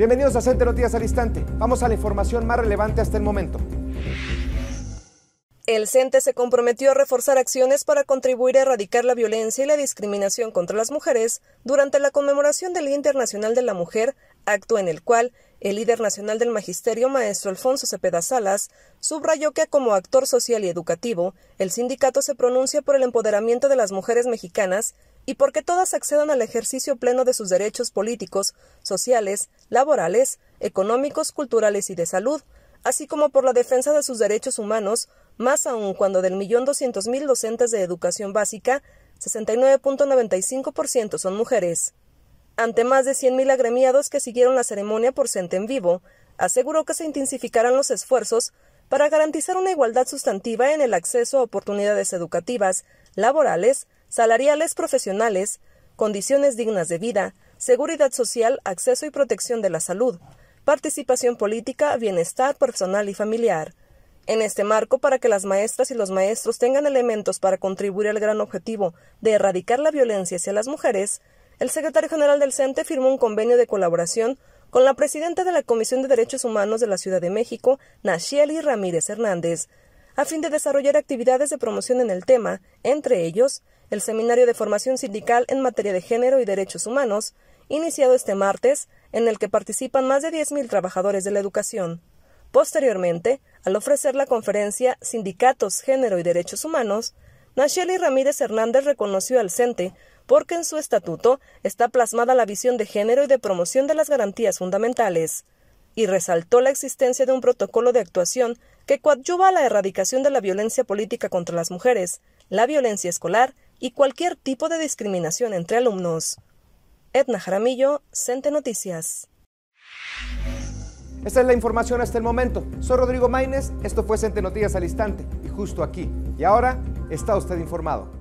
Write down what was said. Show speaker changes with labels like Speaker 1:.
Speaker 1: Bienvenidos a CENTE
Speaker 2: Noticias al Instante. Vamos a la información más relevante hasta el momento.
Speaker 1: El CENTE se comprometió a reforzar acciones para contribuir a erradicar la violencia y la discriminación contra las mujeres durante la conmemoración del Día Internacional de la Mujer, acto en el cual el líder nacional del magisterio, maestro Alfonso Cepeda Salas, subrayó que como actor social y educativo, el sindicato se pronuncia por el empoderamiento de las mujeres mexicanas y porque todas accedan al ejercicio pleno de sus derechos políticos, sociales, laborales, económicos, culturales y de salud, así como por la defensa de sus derechos humanos, más aún cuando del millón doscientos mil docentes de educación básica, 69.95% son mujeres. Ante más de 100.000 agremiados que siguieron la ceremonia por cente en vivo, aseguró que se intensificarán los esfuerzos para garantizar una igualdad sustantiva en el acceso a oportunidades educativas, laborales, salariales profesionales, condiciones dignas de vida, seguridad social, acceso y protección de la salud, participación política, bienestar personal y familiar. En este marco, para que las maestras y los maestros tengan elementos para contribuir al gran objetivo de erradicar la violencia hacia las mujeres, el secretario general del CENTE firmó un convenio de colaboración con la presidenta de la Comisión de Derechos Humanos de la Ciudad de México, Nachieli Ramírez Hernández, a fin de desarrollar actividades de promoción en el tema, entre ellos el Seminario de Formación Sindical en Materia de Género y Derechos Humanos, iniciado este martes, en el que participan más de 10.000 trabajadores de la educación. Posteriormente, al ofrecer la conferencia Sindicatos, Género y Derechos Humanos, Nacheli Ramírez Hernández reconoció al CENTE porque en su estatuto está plasmada la visión de género y de promoción de las garantías fundamentales, y resaltó la existencia de un protocolo de actuación que coadyuva a la erradicación de la violencia política contra las mujeres, la violencia escolar y cualquier tipo de discriminación entre alumnos. Edna Jaramillo, Cente Noticias. Esta es la información hasta el momento. Soy Rodrigo Maínez, esto fue Cente
Speaker 2: Noticias al Instante, y justo aquí. Y ahora está usted informado.